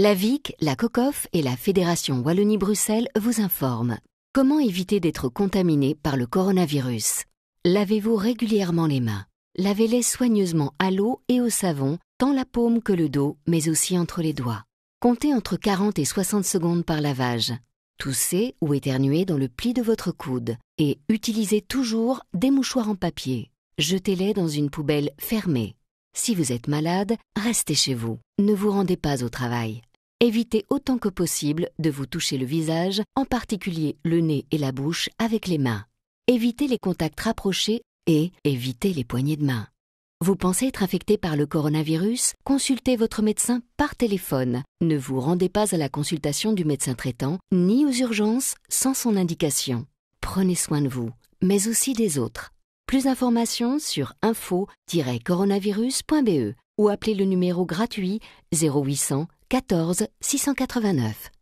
La VIC, la COCOF et la Fédération Wallonie-Bruxelles vous informent. Comment éviter d'être contaminé par le coronavirus Lavez-vous régulièrement les mains. Lavez-les soigneusement à l'eau et au savon, tant la paume que le dos, mais aussi entre les doigts. Comptez entre 40 et 60 secondes par lavage. Toussez ou éternuez dans le pli de votre coude et utilisez toujours des mouchoirs en papier. Jetez-les dans une poubelle fermée. Si vous êtes malade, restez chez vous. Ne vous rendez pas au travail. Évitez autant que possible de vous toucher le visage, en particulier le nez et la bouche avec les mains. Évitez les contacts rapprochés et évitez les poignées de main. Vous pensez être infecté par le coronavirus Consultez votre médecin par téléphone. Ne vous rendez pas à la consultation du médecin traitant ni aux urgences sans son indication. Prenez soin de vous, mais aussi des autres. Plus d'informations sur info-coronavirus.be ou appelez le numéro gratuit 0800 14 689.